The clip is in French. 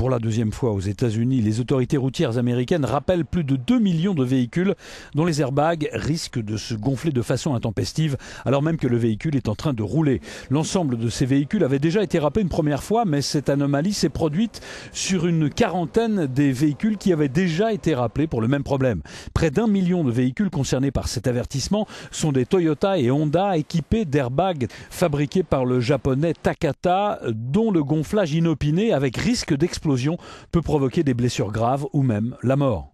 Pour la deuxième fois aux États-Unis, les autorités routières américaines rappellent plus de 2 millions de véhicules dont les airbags risquent de se gonfler de façon intempestive alors même que le véhicule est en train de rouler. L'ensemble de ces véhicules avait déjà été rappelé une première fois, mais cette anomalie s'est produite sur une quarantaine des véhicules qui avaient déjà été rappelés pour le même problème. Près d'un million de véhicules concernés par cet avertissement sont des Toyota et Honda équipés d'airbags fabriqués par le japonais Takata, dont le gonflage inopiné avec risque d'explosion peut provoquer des blessures graves ou même la mort.